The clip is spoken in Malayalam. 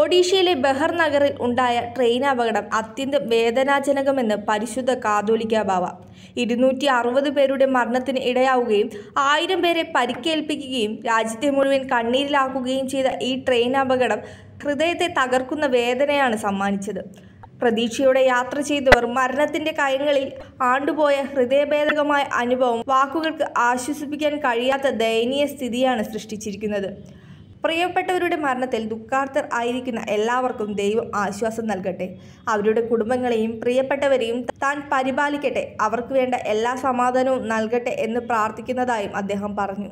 ഒഡീഷയിലെ ബഹർ നഗറിൽ ഉണ്ടായ ട്രെയിൻ അപകടം അത്യന്തം വേദനാജനകമെന്ന് പരിശുദ്ധ കാതോലിക്ക ബാവ ഇരുന്നൂറ്റി അറുപത് പേരുടെ മരണത്തിന് ഇടയാവുകയും ആയിരം പേരെ പരിക്കേൽപ്പിക്കുകയും രാജ്യത്തെ മുഴുവൻ കണ്ണീരിലാക്കുകയും ചെയ്ത ഈ ട്രെയിൻ അപകടം ഹൃദയത്തെ തകർക്കുന്ന വേദനയാണ് സമ്മാനിച്ചത് പ്രതീക്ഷയോടെ യാത്ര ചെയ്തവർ മരണത്തിന്റെ കയങ്ങളിൽ ആണ്ടുപോയ ഹൃദയഭേദകമായ അനുഭവം വാക്കുകൾക്ക് ആശ്വസിപ്പിക്കാൻ കഴിയാത്ത ദയനീയ സ്ഥിതിയാണ് സൃഷ്ടിച്ചിരിക്കുന്നത് പ്രിയപ്പെട്ടവരുടെ മരണത്തിൽ ദുഃഖാർത്ഥർ ആയിരിക്കുന്ന എല്ലാവർക്കും ദൈവം ആശ്വാസം നൽകട്ടെ അവരുടെ കുടുംബങ്ങളെയും പ്രിയപ്പെട്ടവരെയും താൻ പരിപാലിക്കട്ടെ അവർക്ക് വേണ്ട എല്ലാ സമാധാനവും നൽകട്ടെ എന്ന് പ്രാർത്ഥിക്കുന്നതായും അദ്ദേഹം പറഞ്ഞു